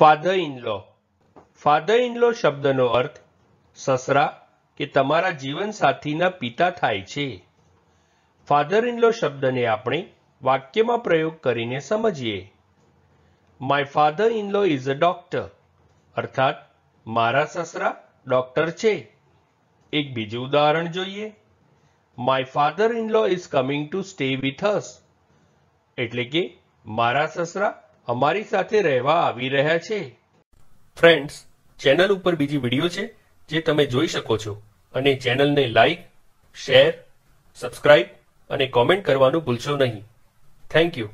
father in law father in law શબ્દનો અર્થ સસરા કે તમારા જીવનસાથીના પિતા થાય છે ફાધર ઇન લો શબ્દને આપણે વાક્યમાં પ્રયોગ કરીને સમજીએ my father in law is a doctor અર્થાત મારા સસરા ડોક્ટર છે એક બીજું ઉદાહરણ જોઈએ my father in law is coming to stay with us એટલે કે મારા સસરા અમારી સાથે રહેવા આવી રહ્યા છે ફ્રેન્ડ્સ ચેનલ ઉપર બીજી વિડીયો છે જે તમે જોઈ શકો છો અને ચેનલને લાઈક શેર સબસ્ક્રાઈબ અને કોમેન્ટ કરવાનું ભૂલશો નહીં થેન્ક યુ